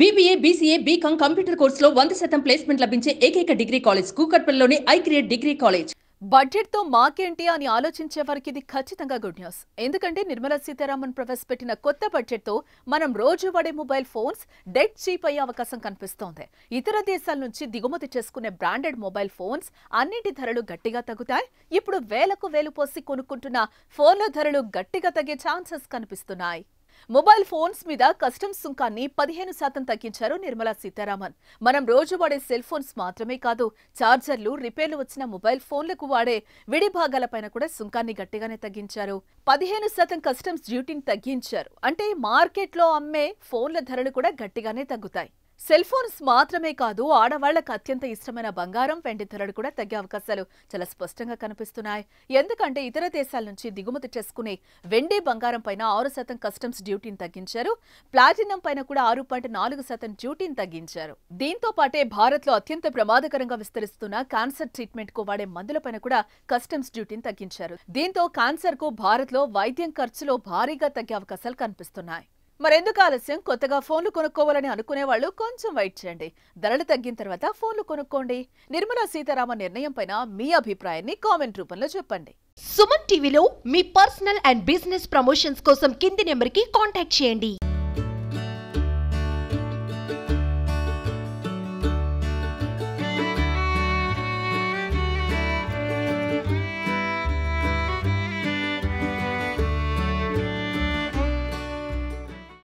BBA BCA BCom computer కోర్సులో వంద శాతం ప్లేస్మెంట్ లభించే ఏకైక డిగ్రీ కాలేజ్ కూకట్పల్లిలోని ఐక్రియేట్ డిగ్రీ కాలేజ్ బడ్జెట్తో మాకేంటి అని ఆలోచించే వారికి ఇది ఖచ్చితంగా గుడ్ న్యూస్ ఎందుకంటే నిర్మలా సీతారామన్ ప్రవేశపెట్టిన కొత్త బడ్జెట్తో మనం రోజు వాడే మొబైల్ ఫోన్స్ డెడ్ చీప్ అయ్యే అవకాశం కనిపిస్తోంది ఇతర దేశాల నుంచి దిగుమతి చేసుకునే బ్రాండెడ్ మొబైల్ ఫోన్స్ అన్నింటి ధరలు గట్టిగా తగ్గుతాయి ఇప్పుడు వేలకు వేలు పోసి కొనుక్కుంటున్న ఫోన్ల ధరలు గట్టిగా తగ్గే ఛాన్సెస్ కనిపిస్తున్నాయి మొబైల్ ఫోన్స్ మీద కస్టమ్స్ సుంకాన్ని పదిహేను శాతం తగ్గించారు నిర్మలా సీతారామన్ మనం రోజు వాడే సెల్ ఫోన్స్ మాత్రమే కాదు ఛార్జర్లు రిపేర్లు వచ్చిన మొబైల్ ఫోన్లకు వాడే విడి భాగాలపైన కూడా సుంకాన్ని గట్టిగానే తగ్గించారు పదిహేను శాతం కస్టమ్స్ డ్యూటీని తగ్గించారు అంటే మార్కెట్లో అమ్మే ఫోన్ల ధరలు కూడా గట్టిగానే తగ్గుతాయి సెల్ ఫోన్స్ మాత్రమే కాదు ఆడవాళ్లకు అత్యంత ఇష్టమైన బంగారం వెండి ధరలు కూడా తగ్గే అవకాశాలు చాలా స్పష్టంగా కనిపిస్తున్నాయి ఎందుకంటే ఇతర దేశాల నుంచి దిగుమతి చేసుకునే వెండి బంగారం పైన ఆరు శాతం కస్టమ్స్ డ్యూటీని తగ్గించారు ప్లాటినం పైన కూడా ఆరు పాయింట్ నాలుగు శాతం డ్యూటీని తగ్గించారు దీంతో పాటే భారత్లో అత్యంత ప్రమాదకరంగా విస్తరిస్తున్న క్యాన్సర్ ట్రీట్మెంట్ కు వాడే మందులపైన కూడా కస్టమ్స్ డ్యూటీని తగ్గించారు దీంతో క్యాన్సర్ కు భారత్లో వైద్యం ఖర్చులో భారీగా తగ్గే అవకాశాలు కనిపిస్తున్నాయి మరెందుకు ఆలస్యం కొత్తగా ఫోన్లు కొనుక్కోవాలని అనుకునే వాళ్ళు కొంచెం వెయిట్ చేయండి ధరలు తగ్గిన తర్వాత ఫోన్లు కొనుక్కోండి నిర్మలా సీతారామన్ నిర్ణయం పైన మీ అభిప్రాయాన్ని కామెంట్ రూపంలో చెప్పండి సుమన్ టీవీలో మీ పర్సనల్ అండ్ బిజినెస్ ప్రమోషన్స్ కోసం కింది నెంబర్కి కాంటాక్ట్ చేయండి